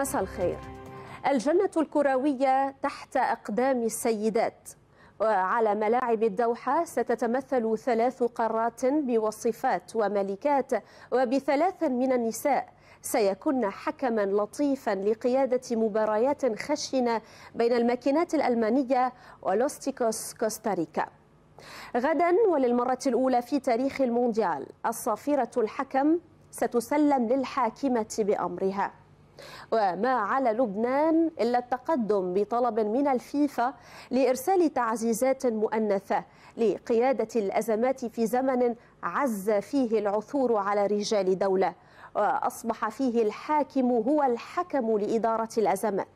مساء الخير الجنة الكروية تحت أقدام السيدات وعلى ملاعب الدوحة ستتمثل ثلاث قارات بوصفات وملكات وبثلاث من النساء سيكن حكما لطيفا لقيادة مباريات خشنة بين الماكينات الألمانية ولوستيكوس كوستاريكا غدا وللمرة الأولى في تاريخ المونديال الصافرة الحكم ستسلم للحاكمة بأمرها وما على لبنان إلا التقدم بطلب من الفيفا لإرسال تعزيزات مؤنثة لقيادة الأزمات في زمن عز فيه العثور على رجال دولة وأصبح فيه الحاكم هو الحكم لإدارة الأزمات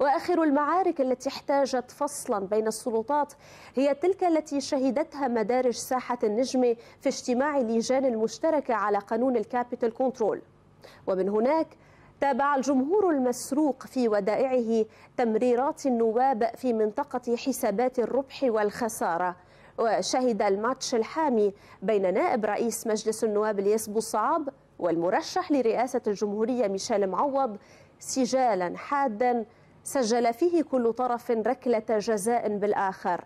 واخر المعارك التي احتاجت فصلا بين السلطات هي تلك التي شهدتها مدارج ساحه النجم في اجتماع اللجان المشتركه على قانون الكابيتال كنترول ومن هناك تابع الجمهور المسروق في ودائعه تمريرات النواب في منطقة حسابات الربح والخسارة وشهد الماتش الحامي بين نائب رئيس مجلس النواب الياس صعب والمرشح لرئاسة الجمهورية ميشيل معوض سجالا حادا سجل فيه كل طرف ركلة جزاء بالآخر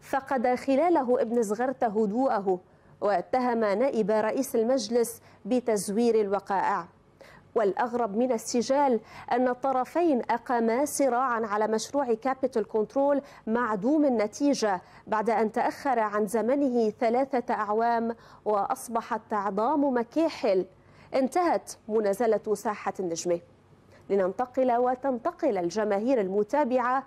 فقد خلاله ابن زغرت هدوءه واتهم نائب رئيس المجلس بتزوير الوقائع والأغرب من السجال أن الطرفين أقاما صراعا على مشروع كابيتال كنترول معدوم النتيجة بعد أن تأخر عن زمنه ثلاثة أعوام وأصبحت عظام مكاحل انتهت منازلة ساحة النجمة لننتقل وتنتقل الجماهير المتابعة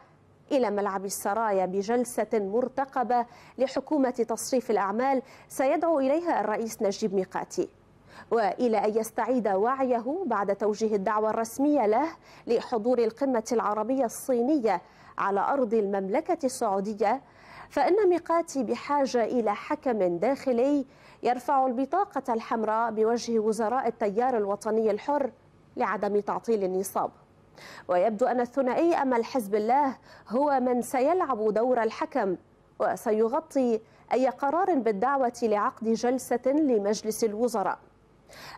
إلى ملعب السرايا بجلسة مرتقبة لحكومة تصريف الأعمال سيدعو إليها الرئيس نجيب ميقاتي وإلى أن يستعيد وعيه بعد توجيه الدعوة الرسمية له لحضور القمة العربية الصينية على أرض المملكة السعودية فإن ميقاتي بحاجة إلى حكم داخلي يرفع البطاقة الحمراء بوجه وزراء التيار الوطني الحر لعدم تعطيل النصاب ويبدو أن الثنائي أمل حزب الله هو من سيلعب دور الحكم وسيغطي أي قرار بالدعوة لعقد جلسة لمجلس الوزراء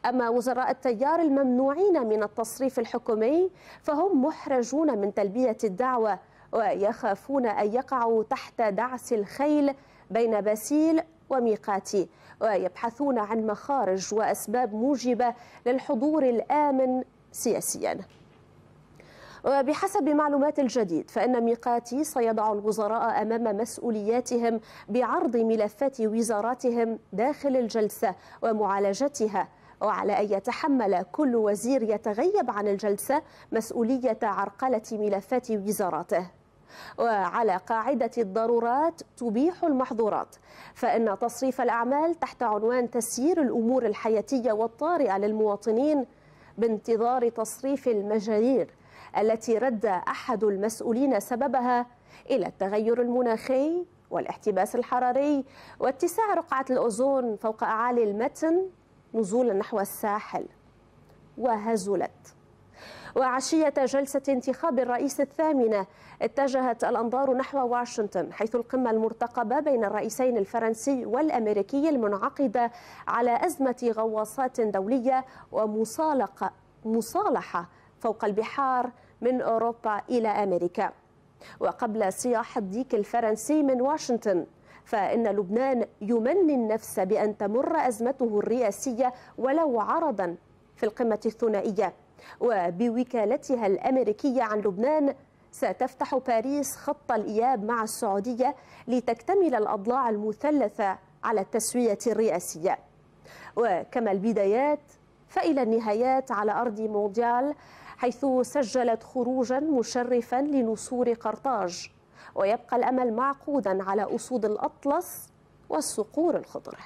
أما وزراء التيار الممنوعين من التصريف الحكومي فهم محرجون من تلبية الدعوة ويخافون أن يقعوا تحت دعس الخيل بين باسيل وميقاتي ويبحثون عن مخارج وأسباب موجبة للحضور الآمن سياسياً وبحسب معلومات الجديد فإن ميقاتي سيضع الوزراء أمام مسؤولياتهم بعرض ملفات وزاراتهم داخل الجلسة ومعالجتها وعلى أن يتحمل كل وزير يتغيب عن الجلسة مسؤولية عرقلة ملفات وزاراته وعلى قاعدة الضرورات تبيح المحظورات فإن تصريف الأعمال تحت عنوان تسيير الأمور الحياتية والطارئة للمواطنين بانتظار تصريف المجارير التي رد أحد المسؤولين سببها إلى التغير المناخي والاحتباس الحراري واتساع رقعة الأوزون فوق أعالي المتن نزولا نحو الساحل وهزلت وعشية جلسة انتخاب الرئيس الثامنة اتجهت الأنظار نحو واشنطن حيث القمة المرتقبة بين الرئيسين الفرنسي والأمريكي المنعقدة على أزمة غواصات دولية ومصالقة مصالحة فوق البحار من أوروبا إلى أمريكا وقبل صياح الديك الفرنسي من واشنطن فإن لبنان يمني النفس بأن تمر أزمته الرئاسية ولو عرضا في القمة الثنائية وبوكالتها الأمريكية عن لبنان ستفتح باريس خط الإياب مع السعودية لتكتمل الأضلاع المثلثة على التسوية الرئاسية وكما البدايات فإلى النهايات على أرض مونديال حيث سجلت خروجا مشرفا لنسور قرطاج ويبقى الأمل معقودا على أسود الأطلس والصقور الخضر